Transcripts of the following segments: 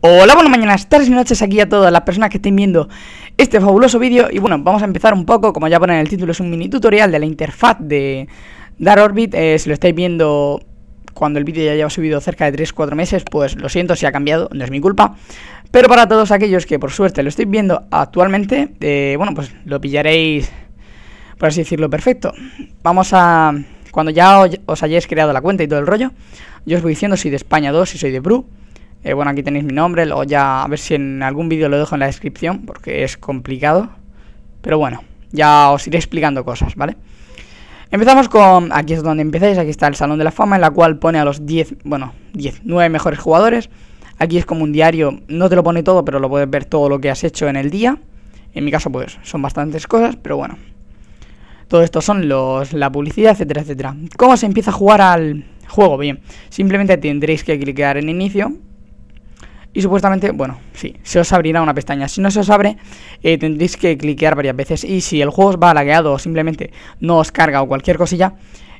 Hola, buenas mañanas, tardes y noches aquí a todas las personas que estén viendo este fabuloso vídeo Y bueno, vamos a empezar un poco, como ya ponen el título, es un mini tutorial de la interfaz de Dark Orbit eh, Si lo estáis viendo cuando el vídeo ya lleva subido cerca de 3-4 meses, pues lo siento si ha cambiado, no es mi culpa Pero para todos aquellos que por suerte lo estáis viendo actualmente, eh, bueno, pues lo pillaréis, por así decirlo, perfecto Vamos a... cuando ya os hayáis creado la cuenta y todo el rollo, yo os voy diciendo si de España 2, si soy de Bru eh, bueno, aquí tenéis mi nombre, luego ya a ver si en algún vídeo lo dejo en la descripción, porque es complicado. Pero bueno, ya os iré explicando cosas, ¿vale? Empezamos con, aquí es donde empezáis, aquí está el Salón de la Fama, en la cual pone a los 10, bueno, 10, 9 mejores jugadores. Aquí es como un diario, no te lo pone todo, pero lo puedes ver todo lo que has hecho en el día. En mi caso, pues son bastantes cosas, pero bueno. Todo esto son los, la publicidad, etcétera, etcétera. ¿Cómo se empieza a jugar al juego? Bien, simplemente tendréis que clicar en inicio y supuestamente, bueno, sí, se os abrirá una pestaña. Si no se os abre, eh, tendréis que cliquear varias veces y si el juego os va lagueado o simplemente no os carga o cualquier cosilla,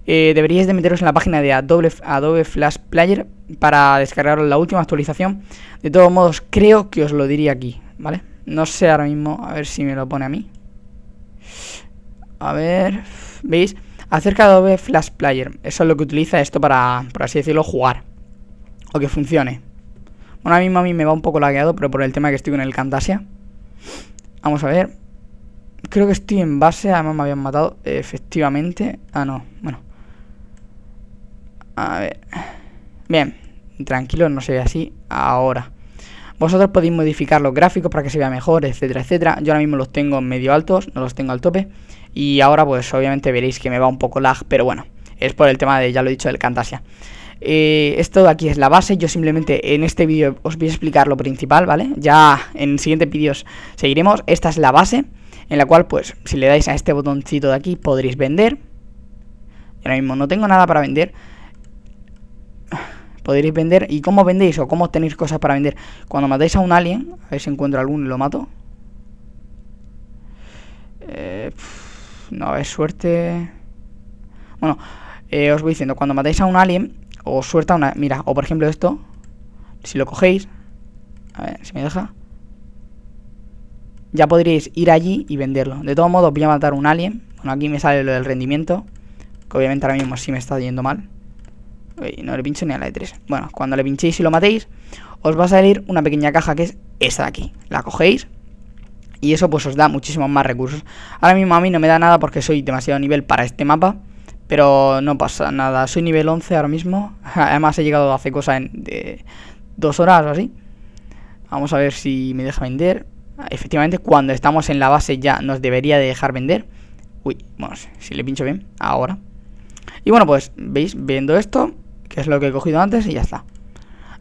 eh, deberíais de meteros en la página de Adobe, Adobe Flash Player para descargar la última actualización. De todos modos, creo que os lo diría aquí, ¿vale? No sé ahora mismo, a ver si me lo pone a mí. A ver, ¿veis? Acerca de Adobe Flash Player. Eso es lo que utiliza esto para, por así decirlo, jugar. O que funcione. Ahora mismo a mí me va un poco lagueado, pero por el tema que estoy con el Cantasia Vamos a ver. Creo que estoy en base, además me habían matado. Efectivamente. Ah, no, bueno. A ver. Bien, tranquilo, no se ve así. Ahora. Vosotros podéis modificar los gráficos para que se vea mejor, etcétera, etcétera. Yo ahora mismo los tengo medio altos, no los tengo al tope. Y ahora pues obviamente veréis que me va un poco lag, pero bueno, es por el tema de, ya lo he dicho, del Cantasia eh, esto de aquí es la base, yo simplemente en este vídeo os voy a explicar lo principal, ¿vale? Ya en siguientes vídeos seguiremos, esta es la base, en la cual pues si le dais a este botoncito de aquí podréis vender. Ahora mismo no tengo nada para vender. Podréis vender, ¿y cómo vendéis o cómo tenéis cosas para vender? Cuando matáis a un alien, a ver si encuentro alguno y lo mato. Eh, no, es suerte... Bueno, eh, os voy diciendo, cuando matáis a un alien, o suelta una... Mira, o por ejemplo esto, si lo cogéis, a ver si me deja, ya podréis ir allí y venderlo. De todos modos, voy a matar un alien. Bueno, aquí me sale lo del rendimiento, que obviamente ahora mismo sí me está yendo mal. no le pincho ni a la de 3 Bueno, cuando le pinchéis y lo matéis, os va a salir una pequeña caja que es esta de aquí. La cogéis y eso pues os da muchísimos más recursos. Ahora mismo a mí no me da nada porque soy demasiado nivel para este mapa. Pero no pasa nada, soy nivel 11 ahora mismo. Además he llegado hace cosa en de dos horas o así. Vamos a ver si me deja vender. Efectivamente, cuando estamos en la base ya nos debería de dejar vender. Uy, bueno, si le pincho bien, ahora. Y bueno, pues veis, viendo esto, que es lo que he cogido antes y ya está.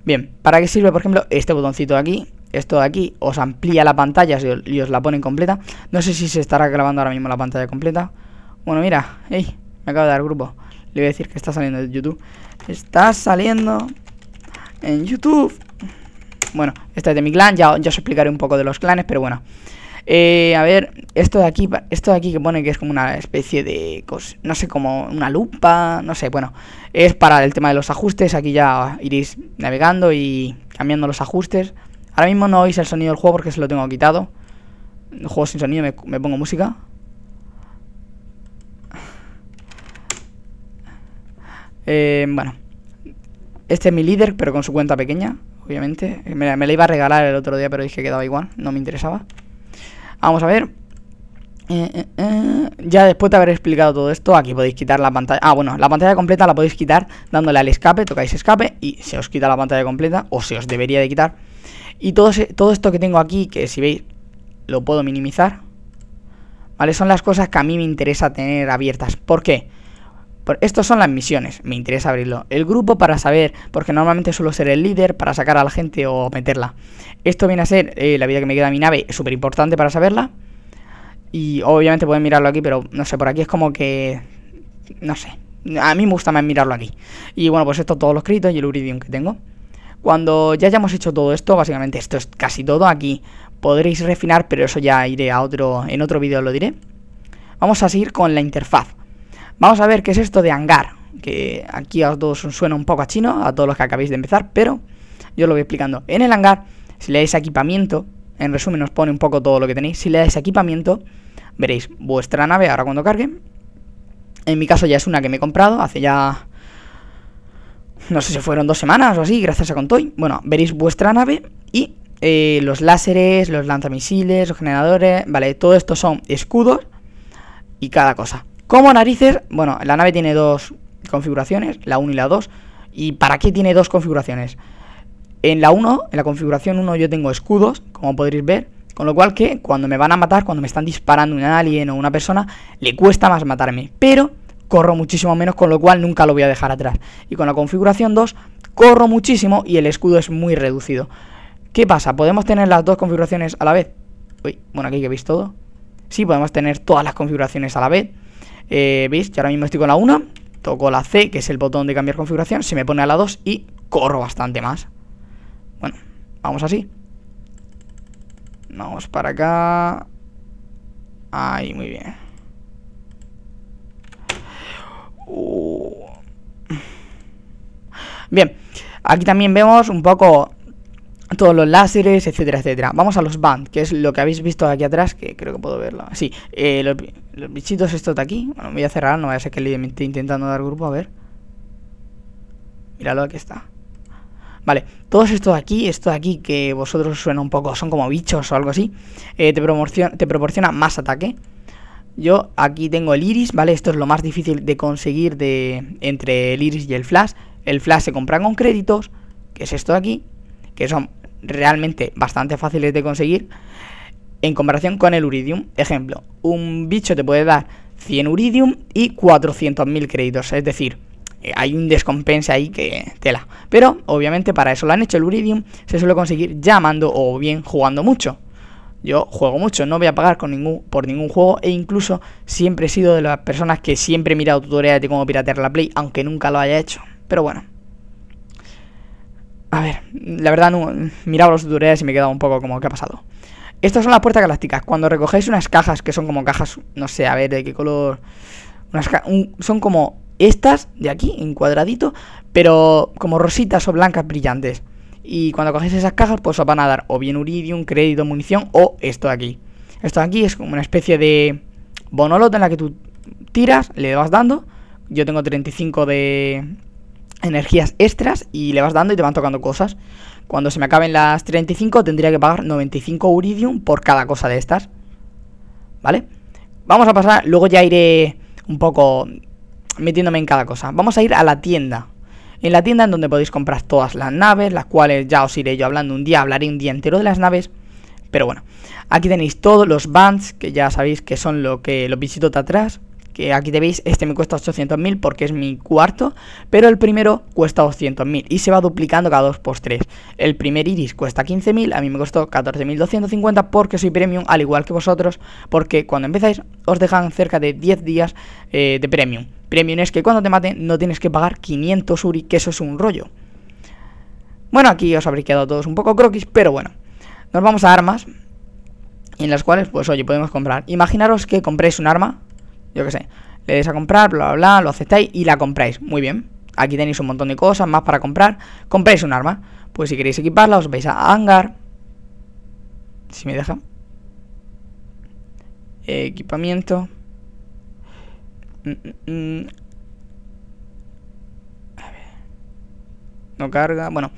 Bien, ¿para qué sirve, por ejemplo, este botoncito de aquí? Esto de aquí os amplía la pantalla y os la pone completa. No sé si se estará grabando ahora mismo la pantalla completa. Bueno, mira, hey, me acaba de dar grupo. Le voy a decir que está saliendo de YouTube. Está saliendo en YouTube. Bueno, esta es de mi clan. Ya, ya os explicaré un poco de los clanes, pero bueno. Eh, a ver, esto de aquí, esto de aquí que pone que es como una especie de, no sé, como una lupa, no sé, bueno, es para el tema de los ajustes, aquí ya iréis navegando y cambiando los ajustes. Ahora mismo no oís el sonido del juego porque se lo tengo quitado. El juego sin sonido, me pongo música. Eh, bueno, este es mi líder, pero con su cuenta pequeña, obviamente. Eh, me, la iba a regalar el otro día, pero dije que quedaba igual, no me interesaba. Vamos a ver. Eh, ya después de haber explicado todo esto, aquí podéis quitar la pantalla. Ah, bueno, la pantalla completa la podéis quitar dándole al escape, tocáis escape y se os quita la pantalla completa, o se os debería de quitar. Y todo, todo esto que tengo aquí, que si veis, lo puedo minimizar. ¿Vale? Son las cosas que a mí me interesa tener abiertas. ¿Por qué? estos son las misiones, me interesa abrirlo. El grupo para saber, porque normalmente suelo ser el líder para sacar a la gente o meterla. Esto viene a ser eh, la vida que me queda a mi nave, súper importante para saberla. Y obviamente pueden mirarlo aquí, pero no sé, por aquí es como que... No sé. A mí me gusta más mirarlo aquí. Y bueno, pues esto todos los créditos y el Uridium que tengo. Cuando ya hayamos hecho todo esto, básicamente esto es casi todo. Aquí podréis refinar, pero eso ya iré a otro, en otro vídeo lo diré. Vamos a seguir con la interfaz. Vamos a ver qué es esto de hangar, que aquí a todos os suena un poco a chino, a todos los que acabéis de empezar, pero yo lo voy explicando. En el hangar, si le dais equipamiento, en resumen os pone un poco todo lo que tenéis, si le dais equipamiento, veréis vuestra nave ahora cuando cargue. En mi caso ya es una que me he comprado, hace ya... No sé si fueron dos semanas o así, gracias a Contoy. Bueno, veréis vuestra nave y eh, los láseres, los lanzamisiles, los generadores, vale, todo esto son escudos y cada cosa. Como narices? Bueno, la nave tiene dos configuraciones, la 1 y la 2. ¿Y para qué tiene dos configuraciones? En la 1, en la configuración 1 yo tengo escudos, como podréis ver. Con lo cual que cuando me van a matar, cuando me están disparando un alien o una persona, le cuesta más matarme. Pero corro muchísimo menos, con lo cual nunca lo voy a dejar atrás. Y con la configuración 2, corro muchísimo y el escudo es muy reducido. ¿Qué pasa? ¿Podemos tener las dos configuraciones a la vez? Uy, bueno, aquí que veis todo. Sí, podemos tener todas las configuraciones a la vez. Eh, ¿Veis? ya ahora mismo estoy con la 1, toco la C, que es el botón de cambiar configuración, se me pone a la 2 y corro bastante más. Bueno, vamos así. Vamos para acá. Ahí, muy bien. Uh. Bien, aquí también vemos un poco todos los láseres, etcétera, etcétera. Vamos a los band, que es lo que habéis visto aquí atrás, que creo que puedo verlo. Sí, eh, los, bichitos estos de aquí. voy a cerrar, no vaya a ser que le esté intentando dar grupo, a ver. Míralo, aquí está. Vale, todos estos de aquí, esto de aquí que vosotros suena un poco, son como bichos o algo así, eh, te, proporciona, te proporciona más ataque. Yo aquí tengo el iris, ¿vale? Esto es lo más difícil de conseguir de, entre el iris y el flash. El flash se compra con créditos, que es esto de aquí, que son realmente bastante fáciles de conseguir en comparación con el Uridium. Ejemplo, un bicho te puede dar 100 Uridium y 400.000 créditos, es decir, eh, hay un descompensa ahí que tela. Pero obviamente para eso lo han hecho el Uridium, se suele conseguir llamando o bien jugando mucho. Yo juego mucho, no voy a pagar con ningún, por ningún juego e incluso siempre he sido de las personas que siempre he mirado tutoriales de cómo piratear la Play, aunque nunca lo haya hecho. Pero bueno. A ver, la verdad, miraba los tutoriales y me quedado un poco como, ¿qué ha pasado? Estas son las puertas galácticas. Cuando recogéis unas cajas, que son como cajas, no sé, a ver, de qué color. son como estas de aquí, en cuadradito, pero como rositas o blancas brillantes. Y cuando cogéis esas cajas, pues os van a dar o bien uridium, crédito, munición o esto de aquí. Esto de aquí es como una especie de Bonolota en la que tú tiras, le vas dando. Yo tengo 35 de, energías extras y le vas dando y te van tocando cosas. Cuando se me acaben las 35 tendría que pagar 95 Uridium por cada cosa de estas. ¿Vale? Vamos a pasar, luego ya iré un poco metiéndome en cada cosa. Vamos a ir a la tienda. En la tienda en donde podéis comprar todas las naves, las cuales ya os iré yo hablando un día, hablaré un día entero de las naves. Pero bueno, aquí tenéis todos los bands, que ya sabéis que son lo que los visitos de atrás que aquí te veis, este me cuesta 800.000 porque es mi cuarto, pero el primero cuesta 200.000 y se va duplicando cada 2 por 3. El primer iris cuesta 15.000, a mí me costó 14.250 porque soy premium, al igual que vosotros, porque cuando empezáis os dejan cerca de 10 días eh, de premium. Premium es que cuando te maten no tienes que pagar 500 URI, que eso es un rollo. Bueno, aquí os habréis quedado todos un poco croquis, pero bueno. Nos vamos a armas, en las cuales, pues oye, podemos comprar. Imaginaros que compréis un arma yo qué sé, le des a comprar, bla, bla, bla, lo aceptáis y la compráis. Muy bien. Aquí tenéis un montón de cosas más para comprar. Compráis un arma. Pues si queréis equiparla, os vais a hangar. Si me deja. Equipamiento. Mm, mm, mm. No carga. Bueno.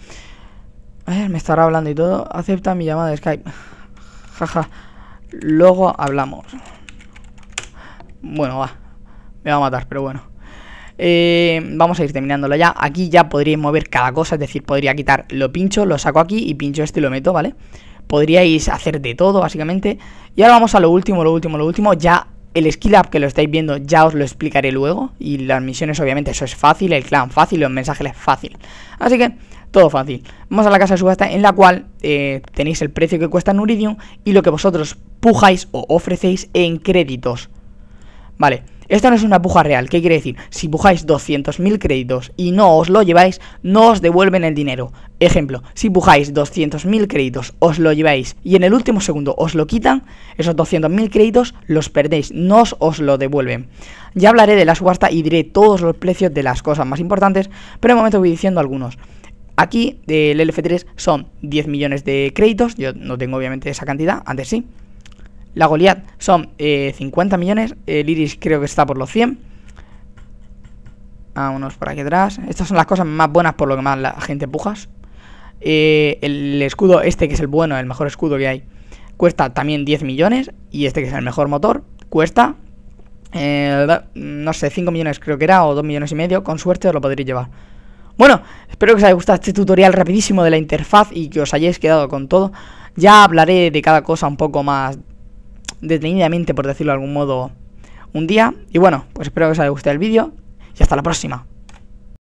A ver, me estará hablando y todo. Acepta mi llamada de Skype. Jaja. Luego hablamos. Bueno, va. Me va a matar, pero bueno. Eh, vamos a ir terminándolo ya. Aquí ya podríais mover cada cosa, es decir, podría quitar, lo pincho, lo saco aquí y pincho este y lo meto, ¿vale? Podríais hacer de todo, básicamente. Y ahora vamos a lo último, lo último, lo último. Ya el skill up que lo estáis viendo ya os lo explicaré luego. Y las misiones, obviamente, eso es fácil, el clan fácil, los mensajes fácil. Así que, todo fácil. Vamos a la casa de subasta en la cual eh, tenéis el precio que cuesta Nuridium y lo que vosotros pujáis o ofrecéis en créditos. Vale, esta no es una puja real, ¿qué quiere decir? Si pujáis 200.000 créditos y no os lo lleváis, no os devuelven el dinero. Ejemplo, si pujáis 200.000 créditos, os lo lleváis y en el último segundo os lo quitan, esos 200.000 créditos los perdéis, no os lo devuelven. Ya hablaré de la subasta y diré todos los precios de las cosas más importantes, pero de momento voy diciendo algunos. Aquí del LF3 son 10 millones de créditos, yo no tengo obviamente esa cantidad, antes sí. La Goliath son 50 eh, millones. El Iris creo que está por los 100. Vámonos por aquí atrás. Estas son las cosas más buenas por lo que más la gente pujas. Eh, el escudo este que es el bueno, el mejor escudo que hay, cuesta también 10 millones. Y este que es el mejor motor, cuesta, eh, no sé, 5 millones creo que era, o 2 millones y medio. Con suerte os lo podréis llevar. Bueno, espero que os haya gustado este tutorial rapidísimo de la interfaz y que os hayáis quedado con todo. Ya hablaré de cada cosa un poco más detenidamente, por decirlo de algún modo, un día. Y bueno, pues espero que os haya gustado el vídeo y hasta la próxima.